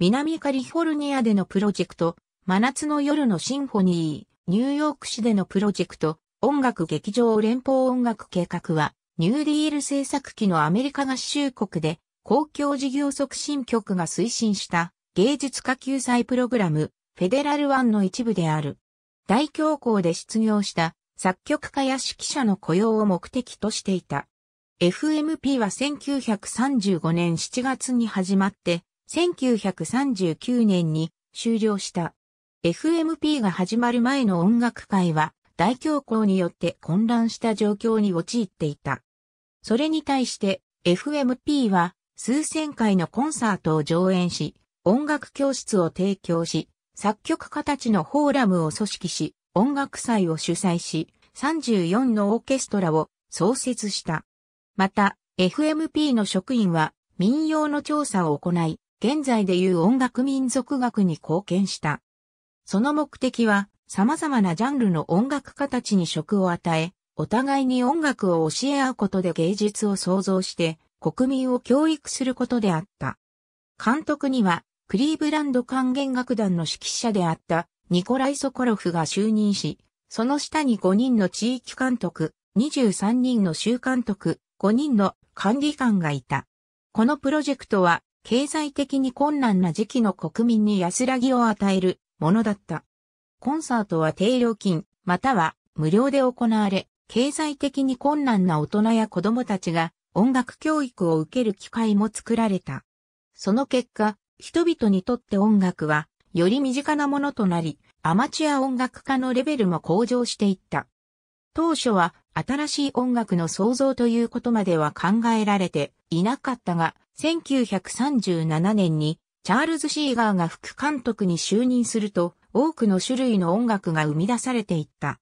南カリフォルニアでのプロジェクト、真夏の夜のシンフォニー、ニューヨーク市でのプロジェクト、音楽劇場連邦音楽計画は、ニューディール制作期のアメリカ合衆国で、公共事業促進局が推進した芸術家救済プログラム、フェデラルワンの一部である。大恐慌で失業した作曲家や指揮者の雇用を目的としていた。FMP は1935年7月に始まって、1939年に終了した。FMP が始まる前の音楽界は大恐慌によって混乱した状況に陥っていた。それに対して FMP は数千回のコンサートを上演し、音楽教室を提供し、作曲家たちのフォーラムを組織し、音楽祭を主催し、34のオーケストラを創設した。また、FMP の職員は民謡の調査を行い、現在でいう音楽民族学に貢献した。その目的は、様々なジャンルの音楽家たちに職を与え、お互いに音楽を教え合うことで芸術を創造して、国民を教育することであった。監督には、クリーブランド管弦楽団の指揮者であったニコライ・ソコロフが就任し、その下に5人の地域監督、23人の州監督、5人の管理官がいた。このプロジェクトは経済的に困難な時期の国民に安らぎを与えるものだった。コンサートは低料金、または無料で行われ、経済的に困難な大人や子供たちが音楽教育を受ける機会も作られた。その結果、人々にとって音楽はより身近なものとなり、アマチュア音楽家のレベルも向上していった。当初は新しい音楽の創造ということまでは考えられていなかったが、1937年にチャールズ・シーガーが副監督に就任すると、多くの種類の音楽が生み出されていった。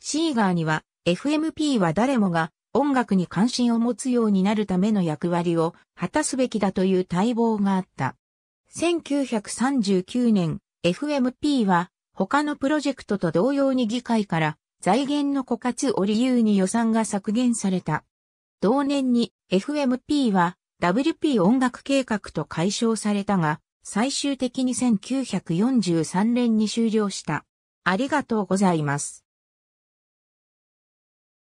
シーガーには、FMP は誰もが音楽に関心を持つようになるための役割を果たすべきだという待望があった。1939年、FMP は他のプロジェクトと同様に議会から財源の枯渇を理由に予算が削減された。同年に FMP は WP 音楽計画と解消されたが、最終的に1943年に終了した。ありがとうございます。